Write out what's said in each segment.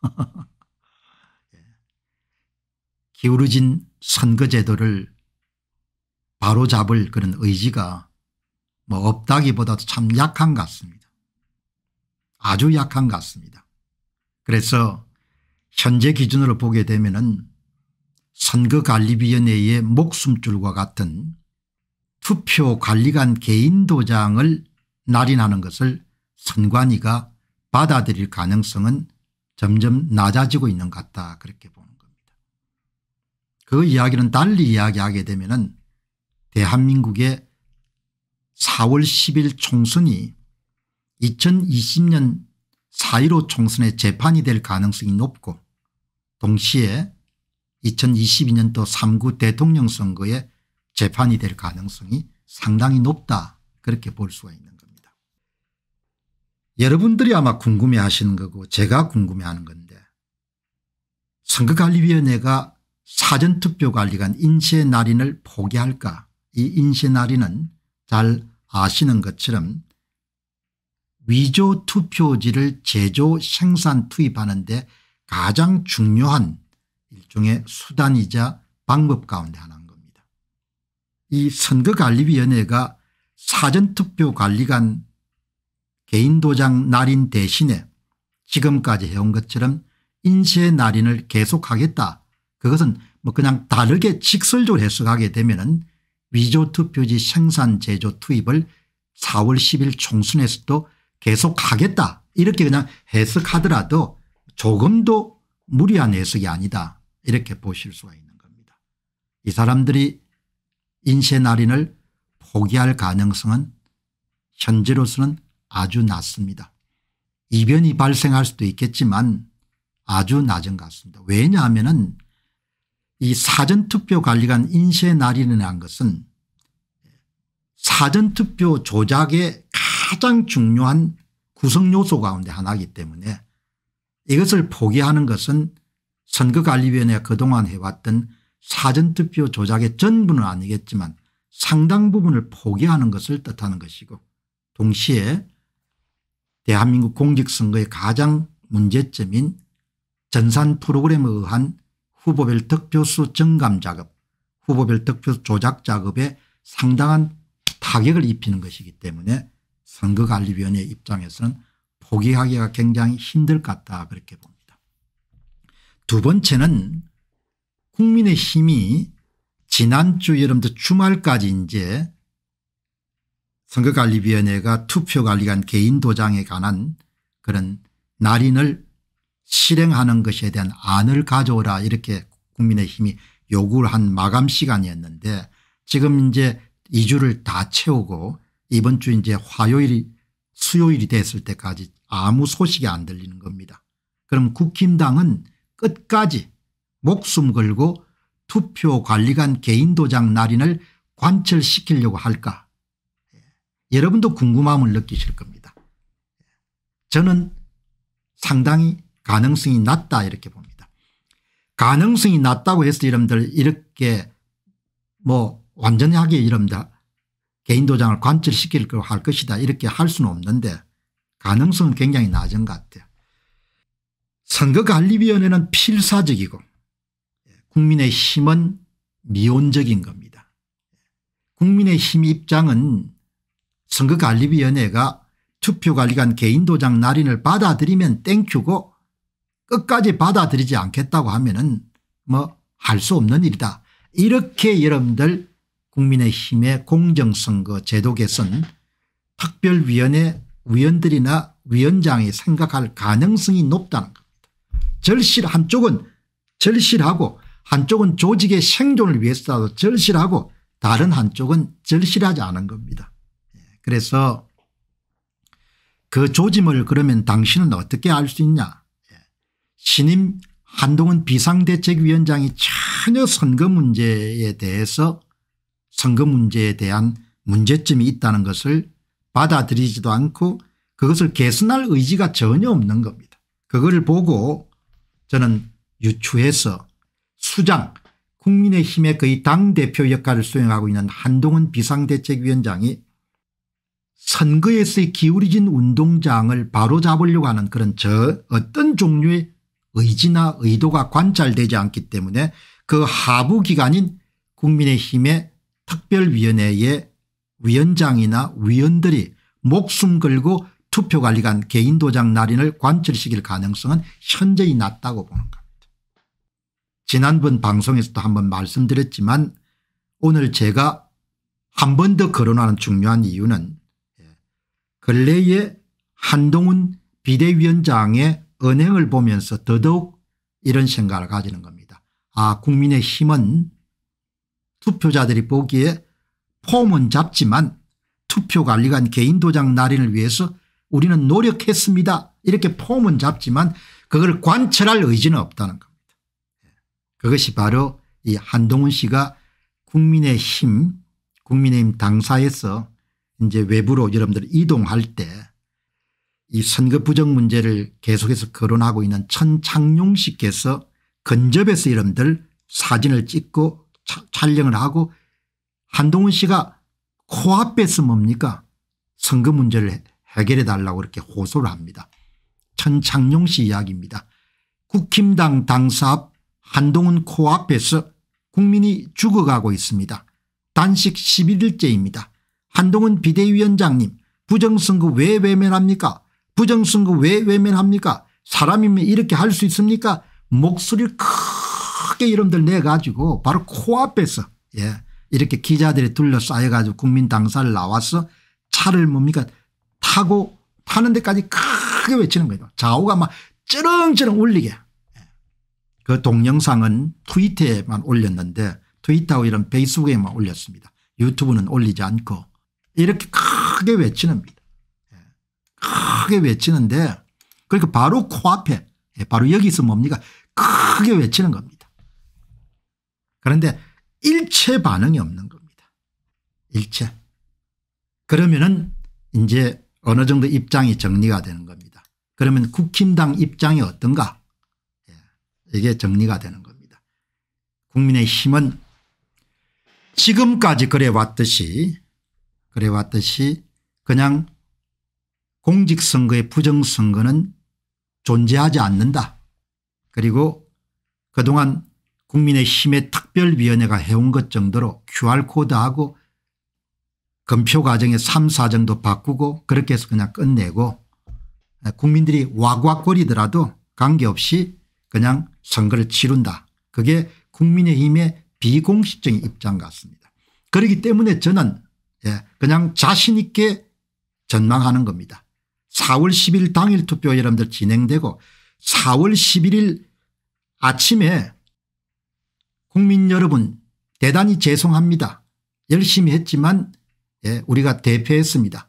예. 기울어진 선거제도를 바로잡을 그런 의지가 뭐 없다기보다도 참 약한 것 같습니다. 아주 약한 것 같습니다. 그래서 현재 기준으로 보게 되면 은 선거관리위원회의 목숨줄과 같은 투표관리관 개인도장을 날인하는 것을 선관위가 받아들일 가능성은 점점 낮아지고 있는 것 같다 그렇게 보는 겁니다. 그 이야기는 달리 이야기하게 되면 대한민국의 4월 10일 총선이 2020년 4.15 총선의 재판이 될 가능성이 높고 동시에 2022년도 3구 대통령 선거에 재판이 될 가능성이 상당히 높다 그렇게 볼 수가 있는 겁니다. 여러분들이 아마 궁금해하시는 거고 제가 궁금해하는 건데 선거관리위원회가 사전투표관리관 인쇄날인을 포기할까 이 인쇄날인은 잘 아시는 것처럼 위조 투표지를 제조 생산 투입하는 데 가장 중요한 일종의 수단이자 방법 가운데 하나인 겁니다. 이 선거관리위원회가 사전투표관리관 개인 도장 날인 대신에 지금까지 해온 것처럼 인쇄 날인을 계속하겠다. 그것은 뭐 그냥 다르게 직설적으로 해석하게 되면 은 위조투표지 생산 제조 투입을 4월 10일 총선에서도 계속하겠다 이렇게 그냥 해석하더라도 조금도 무리한 해석이 아니다 이렇게 보실 수가 있는 겁니다. 이 사람들이 인쇄 날인을 포기할 가능성은 현재로서는 아주 낮습니다. 이변이 발생할 수도 있겠지만 아주 낮은 것 같습니다. 왜냐하면 이 사전투표관리관 인쇄 날인이라는 것은 사전투표 조작의 가장 중요한 구성요소 가운데 하나이기 때문에 이것을 포기하는 것은 선거관리위원회가 그동안 해왔던 사전투표 조작의 전부는 아니겠지만 상당 부분을 포기하는 것을 뜻하는 것이고 동시에 대한민국 공직선거의 가장 문제점인 전산 프로그램에 의한 후보별 득표수 증감 작업 후보별 득표 수 조작 작업에 상당한 타격을 입히는 것이기 때문에 선거관리위원회 입장에서는 포기하기가 굉장히 힘들 것 같다 그렇게 봅니다. 두 번째는 국민의 힘이 지난주 여러분들 주말까지 이제 선거관리위원회가 투표관리관 개인 도장에 관한 그런 날인을 실행하는 것에 대한 안을 가져오라 이렇게 국민의힘이 요구를 한 마감 시간이었는데 지금 이제 2주를 다 채우고 이번 주 이제 화요일이 수요일이 됐을 때까지 아무 소식이 안 들리는 겁니다. 그럼 국힘당은 끝까지 목숨 걸고 투표관리관 개인 도장 날인을 관철시키려고 할까 여러분도 궁금함을 느끼실 겁니다. 저는 상당히 가능성이 낮다 이렇게 봅니다. 가능성이 낮다고 해서 여러분들 이렇게 뭐 완전하게 여러분들 개인 도장을 관철시킬 할 것이다 이렇게 할 수는 없는데 가능성은 굉장히 낮은 것 같아요. 선거관리위원회는 필사적이고 국민의 힘은 미온적인 겁니다. 국민의 힘 입장은 선거관리위원회가 투표관리관 개인도장 날인을 받아들이면 땡큐고 끝까지 받아들이지 않겠다고 하면 은뭐 할 수 없는 일이다. 이렇게 여러분들 국민의힘의 공정선거 제도 개선 특별위원회 위원들이나 위원장이 생각할 가능성이 높다는 겁니다. 절실 한쪽은 절실하고 한쪽은 조직의 생존을 위해서라도 절실하고 다른 한쪽은 절실하지 않은 겁니다. 그래서 그 조짐을 그러면 당신은 어떻게 알 수 있냐 예. 신임 한동훈 비상대책위원장이 전혀 선거 문제에 대해서 선거 문제에 대한 문제점이 있다는 것을 받아들이지도 않고 그것을 개선할 의지가 전혀 없는 겁니다. 그거를 보고 저는 유추해서 수장 국민의힘의 거의 당대표 역할을 수행하고 있는 한동훈 비상대책위원장이 선거에서의 기울어진 운동장을 바로잡으려고 하는 그런 저 어떤 종류의 의지나 의도가 관찰되지 않기 때문에 그 하부기관인 국민의힘의 특별위원회의 위원장이나 위원들이 목숨 걸고 투표관리관 개인도장 날인을 관철시킬 가능성은 현저히 낮다고 보는 겁니다. 지난번 방송에서도 한번 말씀드렸지만 오늘 제가 한 번 더 거론하는 중요한 이유는 근래에 한동훈 비대위원장의 언행을 보면서 더더욱 이런 생각을 가지는 겁니다. 아 국민의힘은 투표자들이 보기에 폼은 잡지만 투표관리관 개인도장 날인을 위해서 우리는 노력했습니다. 이렇게 폼은 잡지만 그걸 관철할 의지는 없다는 겁니다. 그것이 바로 이 한동훈 씨가 국민의힘 국민의힘 당사에서 이제 외부로 여러분들 이동할 때 이 선거 부정 문제를 계속해서 거론하고 있는 천창용 씨께서 근접에서 여러분들 사진을 찍고 차, 촬영을 하고 한동훈 씨가 코앞에서 뭡니까 선거 문제를 해결해 달라고 이렇게 호소를 합니다. 천창용 씨 이야기입니다. 국힘당 당사 앞 한동훈 코앞에서 국민이 죽어가고 있습니다. 단식 11일째입니다. 한동훈 비대위원장님 부정선거 왜 외면합니까 부정선거 왜 외면합니까 사람이면 이렇게 할 수 있습니까 목소리를 크게 이름들 내가지고 바로 코앞에서 예 이렇게 기자들이 둘러싸여 가지고 국민 당사를 나와서 차를 뭡니까 타고 타는 데까지 크게 외치는 거예요 좌우가 막 쩌렁쩌렁 울리게 예. 그 동영상은 트위터에만 올렸는데 트위터하고 이런 페이스북에만 올렸습니다. 유튜브는 올리지 않고 이렇게 크게 외치는니다 예, 크게 외치는데 그러니까 바로 코앞에 예, 바로 여기서 뭡니까 크게 외치는 겁니다. 그런데 일체 반응이 없는 겁니다. 일체. 그러면은 이제 어느 정도 입장이 정리가 되는 겁니다. 그러면 국힘당 입장이 어떤가 예, 이게 정리가 되는 겁니다. 국민의힘은 지금까지 그래 왔듯이 그래 왔듯이 그냥 공직선거의 부정선거는 존재하지 않는다. 그리고 그동안 국민의힘의 특별위원회가 해온 것 정도로 QR코드하고 검표 과정에 3, 4 정도 바꾸고 그렇게 해서 그냥 끝내고 국민들이 와과거리더라도 관계없이 그냥 선거를 치룬다. 그게 국민의힘의 비공식적인 입장 같습니다. 그렇기 때문에 저는 예, 그냥 자신 있게 전망하는 겁니다. 4월 10일 당일 투표 여러분들 진행되고 4월 11일 아침에 국민 여러분 대단히 죄송합니다. 열심히 했지만 예, 우리가 대패했습니다.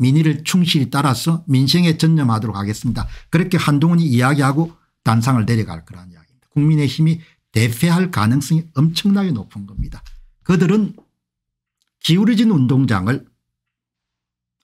민의를 충실히 따라서 민생에 전념하도록 하겠습니다. 그렇게 한동훈이 이야기하고 단상을 내려갈 거라는 이야기입니다. 국민의힘이 대패할 가능성이 엄청나게 높은 겁니다. 그들은 기울어진 운동장을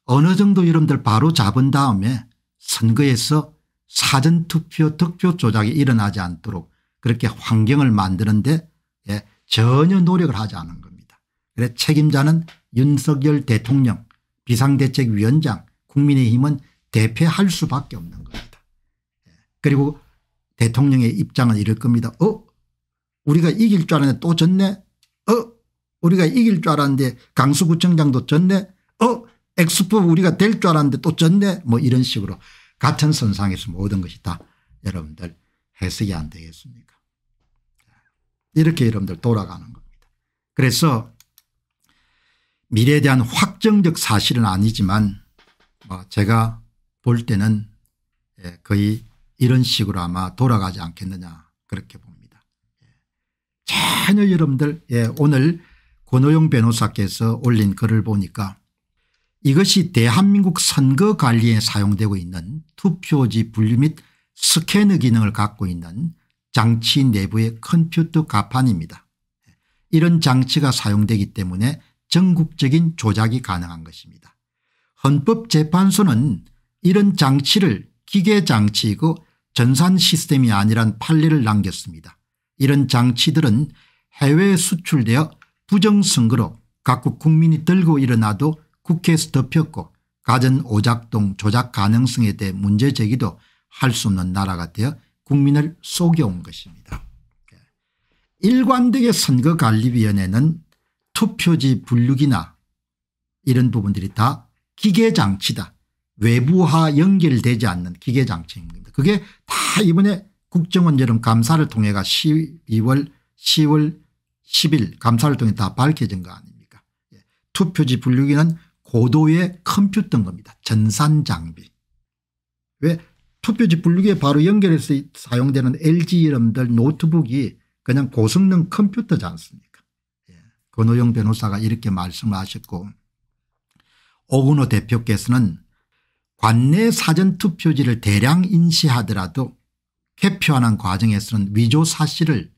어느 정도 여러분들 바로 잡은 다음에 선거에서 사전투표 득표 조작이 일어나지 않도록 그렇게 환경을 만드는데 예, 전혀 노력을 하지 않은 겁니다. 그래 책임자는 윤석열 대통령 비상대책위원장 국민의힘은 대패할 수밖에 없는 겁니다. 예, 그리고 대통령의 입장은 이럴 겁니다. 어 우리가 이길 줄 알았는데 또 졌네. 어 우리가 이길 줄 알았는데 강서구청장도 졌네 어 엑스포 우리가 될 줄 알았는데 또 졌네 뭐 이런 식으로 같은 선상에서 모든 것이 다 여러분들 해석이 안 되겠습니까 이렇게 여러분들 돌아가는 겁니다. 그래서 미래에 대한 확정적 사실은 아니지만 뭐 제가 볼 때는 예, 거의 이런 식으로 아마 돌아가지 않겠느냐 그렇게 봅니다. 예. 전혀 여러분들 예, 오늘 권호용 변호사께서 올린 글을 보니까 이것이 대한민국 선거관리에 사용되고 있는 투표지 분류 및 스캐너 기능을 갖고 있는 장치 내부의 컴퓨터 가판입니다. 이런 장치가 사용되기 때문에 전국적인 조작이 가능한 것입니다. 헌법재판소는 이런 장치를 기계장치이고 전산 시스템이 아니란 판례를 남겼습니다. 이런 장치들은 해외에 수출되어 부정선거로 각국 국민이 들고 일어나도 국회에서 덮였고 가전 오작동 조작 가능성에 대해 문제 제기도 할 수 없는 나라가 되어 국민을 속여온 것입니다. 일관되게 선거관리위원회는 투표지 분류기나 이런 부분들이 다 기계장치다. 외부와 연결되지 않는 기계장치입니다. 그게 다 이번에 국정원 여름 감사를 통해가 12월 10월 10일 감사를 통해 다 밝혀진 거 아닙니까 예. 투표지 분류기는 고도의 컴퓨터인 겁니다. 전산 장비. 왜 투표지 분류기에 바로 연결해서 사용되는 LG 이름들 노트북이 그냥 고성능 컴퓨터지 않습니까 예. 권호영 변호사가 이렇게 말씀을 하셨고 오근호 대표께서는 관내 사전투표지를 대량 인쇄하더라도 개표하는 과정에서는 위조 사실을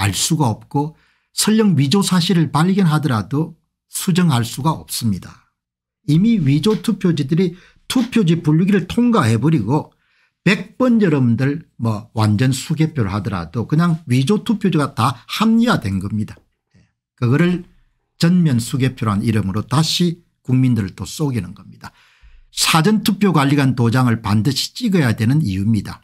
알 수가 없고 설령 위조 사실을 발견하더라도 수정할 수가 없습니다. 이미 위조 투표지들이 투표지 분류기를 통과해버리고 100번 여러분들 뭐 완전 수개표를 하더라도 그냥 위조 투표지가 다 합리화된 겁니다. 네. 그거를 전면 수개표란 이름으로 다시 국민들을 또 속이는 겁니다. 사전투표관리관 도장을 반드시 찍어야 되는 이유입니다.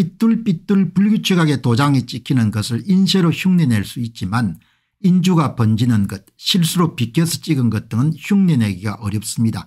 삐뚤삐뚤 불규칙하게 도장이 찍히는 것을 인쇄로 흉내낼 수 있지만 인주가 번지는 것 실수로 비껴서 찍은 것 등은 흉내내기가 어렵습니다.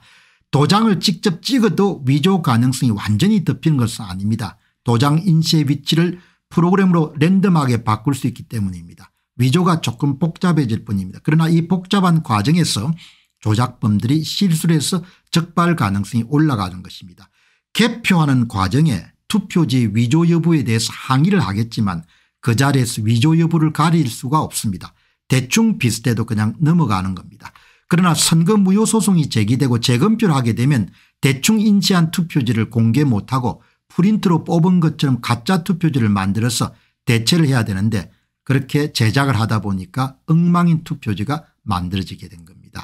도장을 직접 찍어도 위조 가능성이 완전히 덮인 것은 아닙니다. 도장 인쇄 위치를 프로그램으로 랜덤하게 바꿀 수 있기 때문입니다. 위조가 조금 복잡해질 뿐입니다. 그러나 이 복잡한 과정에서 조작범들이 실수를 해서 적발 가능성이 올라가는 것입니다. 개표하는 과정에 투표지 위조 여부에 대해서 항의를 하겠지만 그 자리에서 위조 여부를 가릴 수가 없습니다. 대충 비슷해도 그냥 넘어가는 겁니다. 그러나 선거 무효 소송이 제기되고 재검표하게 를 되면 대충 인지한 투표지를 공개 못하고 프린트로 뽑은 것처럼 가짜 투표지를 만들어서 대체를 해야 되는데 그렇게 제작을 하다 보니까 엉망인 투표지가 만들어지게 된 겁니다.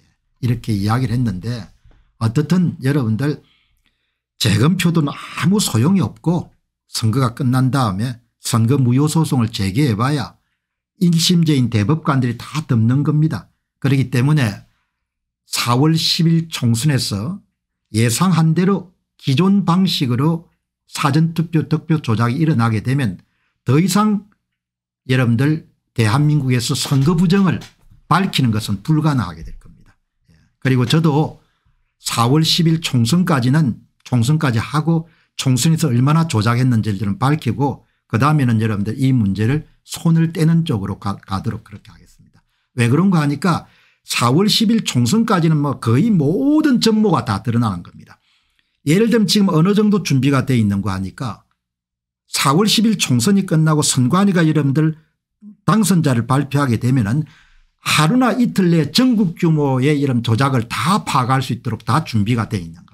예, 이렇게 이야기를 했는데 어떻든 여러분들 재검표도 아무 소용이 없고 선거가 끝난 다음에 선거 무효 소송을 제기해봐야 인심재인 대법관들이 다 덮는 겁니다. 그렇기 때문에 4월 10일 총선에서 예상한 대로 기존 방식으로 사전투표 득표 조작이 일어나게 되면 더 이상 여러분들 대한민국에서 선거 부정을 밝히는 것은 불가능하게 될 겁니다. 예. 그리고 저도 4월 10일 총선까지는 총선까지 하고 총선에서 얼마나 조작했는지를 밝히고 그다음에는 여러분들 이 문제를 손을 떼는 쪽으로 가, 가도록 그렇게 하겠습니다. 왜 그런가 하니까 4월 10일 총선까지는 뭐 거의 모든 전모가 다 드러나는 겁니다. 예를 들면 지금 어느 정도 준비가 돼있는거 하니까 4월 10일 총선이 끝나고 선관위가 여러분들 당선자를 발표하게 되면은 하루나 이틀 내에 전국 규모의 이런 조작을 다 파악할 수 있도록 다 준비가 돼 있는 거예요.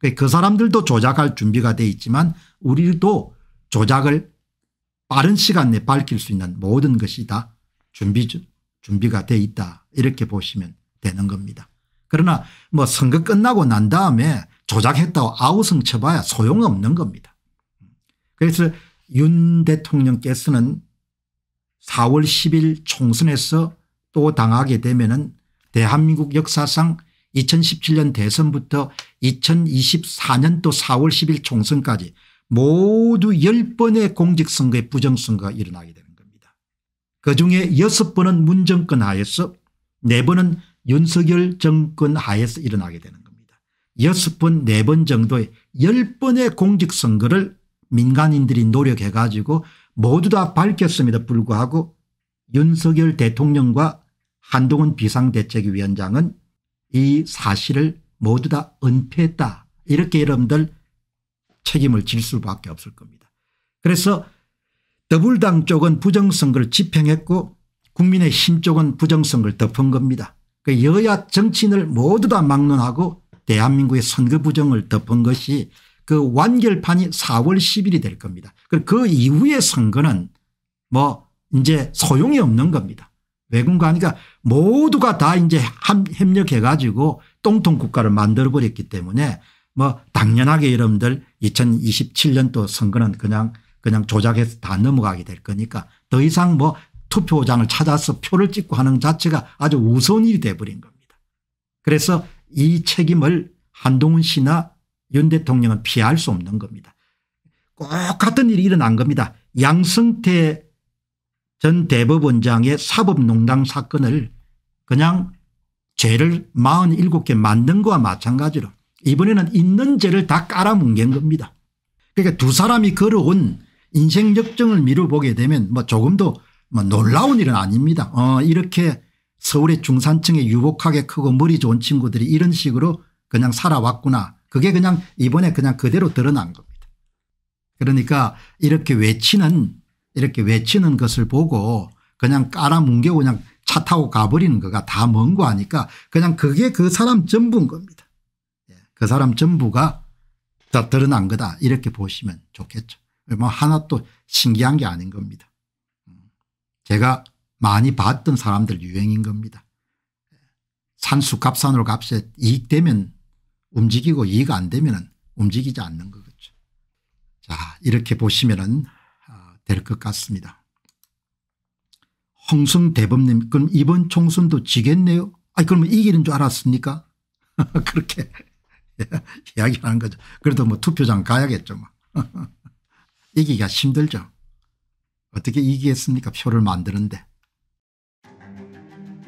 그, 그 사람들도 조작할 준비가 돼 있지만 우리도 조작을 빠른 시간 내에 밝힐 수 있는 모든 것이 다 준비, 준비가 돼 있다 이렇게 보시면 되는 겁니다. 그러나 뭐 선거 끝나고 난 다음에 조작했다고 아우성 쳐봐야 소용없는 겁니다. 그래서 윤 대통령께서는 4월 10일 총선에서 또 당하게 되면 은 대한민국 역사상 2017년 대선부터 2024년 도 4월 10일 총선까지 모두 10번의 공직선거의 부정선거가 일어나게 되는 겁니다. 그중에 6번은 문정권 하에서 4번은 윤석열 정권 하에서 일어나게 되는 겁니다. 6번 4번 정도의 10번의 공직선거를 민간인들이 노력해 가지고 모두 다 밝혔음에도 불구하고 윤석열 대통령과 한동훈 비상대책위원장은 이 사실을 모두 다 은폐했다. 이렇게 여러분들 책임을 질 수밖에 없을 겁니다. 그래서 더불당 쪽은 부정선거를 집행했고 국민의힘 쪽은 부정선거를 덮은 겁니다. 그 여야 정치인을 모두 다 막론하고 대한민국의 선거 부정을 덮은 것이 그 완결판이 4월 10일이 될 겁니다. 그 이후의 선거는 뭐 이제 소용이 없는 겁니다. 외군과니까 모두가 다 이제 협력해 가지고 똥통 국가를 만들어 버렸기 때문에 뭐 당연하게 여러분들 2027년도 선거는 그냥 그냥 조작해서 다 넘어가게 될 거니까 더 이상 뭐 투표장을 찾아서 표를 찍고 하는 자체가 아주 우선일이 돼버린 겁니다. 그래서 이 책임을 한동훈 씨나 윤 대통령은 피할 수 없는 겁니다. 꼭 같은 일이 일어난 겁니다. 양승태 전 대법원장의 사법농단 사건을 그냥 죄를 47개 만든 거와 마찬가지로 이번에는 있는 죄를 다 깔아뭉갠 겁니다. 그러니까 두 사람이 걸어온 인생 역정을 미뤄보게 되면 뭐 조금도 뭐 놀라운 일은 아닙니다. 어 이렇게 서울의 중산층에 유복하게 크고 머리 좋은 친구들이 이런 식으로 그냥 살아왔구나. 그게 그냥 이번에 그냥 그대로 드러난 겁니다. 그러니까 이렇게 외치는 이렇게 외치는 것을 보고 그냥 깔아뭉개고 그냥 차 타고 가버리는 거가 다 먼 거 아니까 그냥 그게 그 사람 전부인 겁니다. 예, 그 사람 전부가 다 드러난 거다 이렇게 보시면 좋겠죠. 뭐 하나 또 신기한 게 아닌 겁니다. 음, 제가 많이 봤던 사람들 유행인 겁니다. 산수갑산으로 값에 이익되면 움직이고 이익 안 되면 움직이지 않는 거겠죠. 자 이렇게 보시면 은 될것 같습니다. 홍승 대법님 그럼 이번 총선도 지겠네요. 아 그러면 이기는 줄 알았습니까? 그렇게 이야기를 하는 거죠. 그래도 뭐 투표장 가야겠죠. 뭐. 이기기가 힘들죠. 어떻게 이기겠습니까 표를 만드는데.